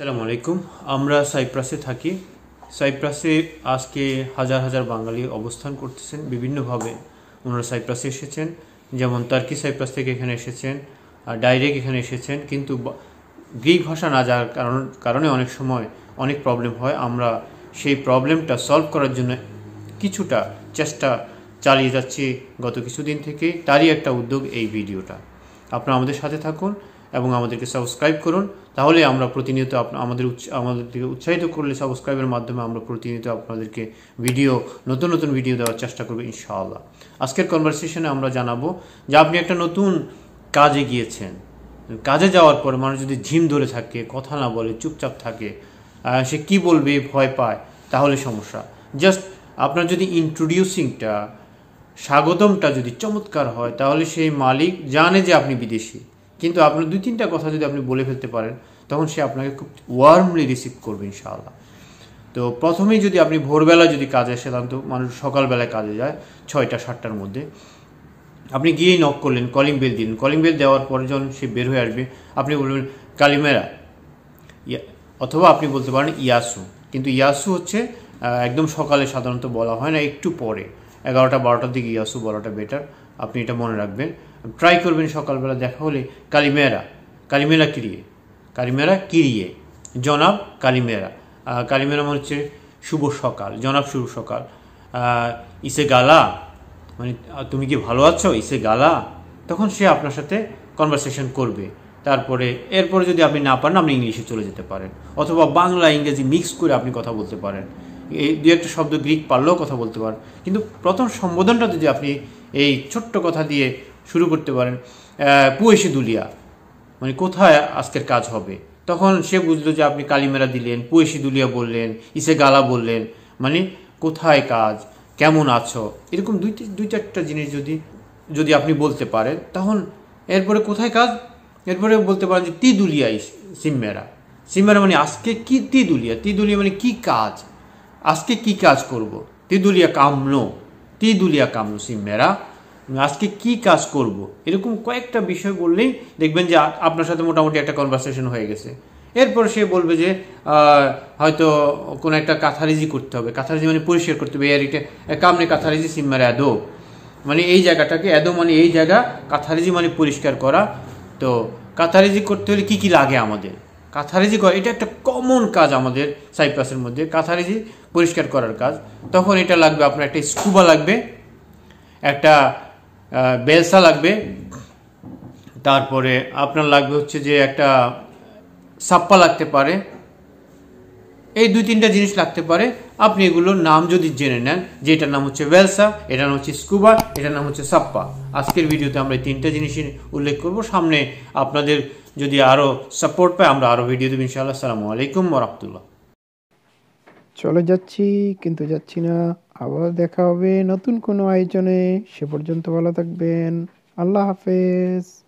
সালাম আলাইকুম আমরা সাইপ্রাসে থাকি সাইপ্রাসে আজকে হাজার হাজার বাঙালি অবস্থান করতেছেন বিভিন্নভাবে ওনারা সাইপ্রাসে এসেছেন যেমন টার্কি সাইপ্রাস থেকে এখানে এসেছেন আর ডাইরেক্ট এখানে এসেছেন কিন্তু গ্রিক ভাষা না যাওয়ার কারণ কারণে অনেক সময় অনেক প্রবলেম হয় আমরা সেই প্রবলেমটা সলভ করার জন্য কিছুটা চেষ্টা চালিয়ে যাচ্ছি গত কিছুদিন থেকে তারই একটা উদ্যোগ এই ভিডিওটা আপনারা আমাদের সাথে থাকুন এবং আমাদেরকে সাবস্ক্রাইব করুন তাহলে আমরা প্রতিনিয়ত আমাদের আমাদেরকে উৎসাহিত করলে সাবস্ক্রাইবের মাধ্যমে আমরা প্রতিনিয়ত আপনাদেরকে ভিডিও নতুন নতুন ভিডিও দেওয়ার চেষ্টা করবো ইনশাআল্লাহ আজকের কনভারসেশনে আমরা জানাবো যে আপনি একটা নতুন কাজে গিয়েছেন কাজে যাওয়ার পর মানুষ যদি ঝিম ধরে থাকে কথা না বলে চুপচাপ থাকে সে কি বলবে ভয় পায় তাহলে সমস্যা জাস্ট আপনার যদি ইন্ট্রোডিউসিংটা স্বাগতমটা যদি চমৎকার হয় তাহলে সেই মালিক জানে যে আপনি বিদেশি কিন্তু আপনার দুই তিনটা কথা যদি আপনি বলে ফেলতে পারেন তখন সে আপনাকে খুব ওয়ার্মলি রিসিভ করবে ইনশাআল্লাহ তো প্রথমেই যদি আপনি ভোরবেলা যদি কাজে আসে তো মানুষ সকালবেলায় কাজে যায় ছয়টা সাতটার মধ্যে আপনি গিয়েই নক করলেন কলিং বেল দিলেন কলিং বেল দেওয়ার পরে যখন সে বের হয়ে আসবে আপনি বলবেন কালিমেরা অথবা আপনি বলতে পারেন ইয়াসু কিন্তু ইয়াসু হচ্ছে একদম সকালে সাধারণত বলা হয় না একটু পরে এগারোটা বারোটার দিকে ইয়াসু বলাটা বেটার আপনি এটা মনে রাখবেন ট্রাই করবেন সকালবেলা দেখা হলে কালিমেরা কালিমেরা কিরিয়ে কালিমেরা কিরিয়ে জনাব কালিমেরা কালিমেরা মানে হচ্ছে শুভ সকাল জনাব শুভ সকাল ইসে গালা মানে তুমি কি ভালো আছো ইসে গালা তখন সে আপনার সাথে কনভারসেশন করবে তারপরে এরপরে যদি আপনি না পারেন আপনি ইংলিশে চলে যেতে পারেন অথবা বাংলা ইংরেজি মিক্স করে আপনি কথা বলতে পারেন এই দু একটা শব্দ গ্রিক পারলেও কথা বলতে পারেন কিন্তু প্রথম সম্বোধনটা যদি আপনি এই ছোট্ট কথা দিয়ে শুরু করতে পারেন পুয়েসি দুলিয়া মানে কোথায় আজকের কাজ হবে তখন সে বুঝলো যে আপনি কালিমেরা দিলেন পুয়েসি দুলিয়া বললেন ইসে গালা বললেন মানে কোথায় কাজ কেমন আছো এরকম দুই দুই চারটা জিনিস যদি যদি আপনি বলতে পারেন তখন এরপরে কোথায় কাজ এরপরে বলতে পারেন যে তি দুলিয়া সিম্মেরা সিম্মেরা মানে আজকে কি তি দুলিয়া তি দুলিয়া মানে কি কাজ আজকে কি কাজ করব। তিদুলিয়া কামনো তিদুলিয়া কামনো সি মেরা আজকে কি কাজ করব। এরকম কয়েকটা বিষয় বললেই দেখবেন যে আপনার সাথে মোটামুটি একটা কনভারসেশন হয়ে গেছে এরপর সে বলবে যে হয়তো কোনো একটা কাথারিজি করতে হবে কাথারিজি মানে পরিষ্কার করতে হবে এর কামনে কাথারিজি সিমার অ্যাদো মানে এই জায়গাটাকে অ্যাদো মানে এই জায়গা কাথারিজি মানে পরিষ্কার করা তো কাথারিজি করতে হলে কি কি লাগে আমাদের কাথারেজি করা এটা একটা কমন কাজ আমাদের সাইপ্রাসের মধ্যে কাথারেজি পরিষ্কার করার কাজ তখন এটা লাগবে আপনার একটা স্কুবা লাগবে একটা বেলসা লাগবে তারপরে আপনার লাগবে হচ্ছে যে একটা সাপ্পা লাগতে পারে এই দুই তিনটা জিনিস লাগতে পারে আপনি এগুলোর নাম যদি জেনে নেন যে এটার নাম হচ্ছে ওয়েলসা এটার নাম হচ্ছে স্কুবা এটার নাম হচ্ছে সাপ্পা আজকের ভিডিওতে আমরা তিনটা জিনিসই উল্লেখ করব সামনে আপনাদের যদি আরও সাপোর্ট পাই আমরা আরও ভিডিও দেবো ইনশাআল্লাহ আসসালামু আলাইকুম রহমতুল্লাহ চলে যাচ্ছি কিন্তু যাচ্ছি না আবার দেখা হবে নতুন কোনো আয়োজনে সে পর্যন্ত ভালো থাকবেন আল্লাহ হাফেজ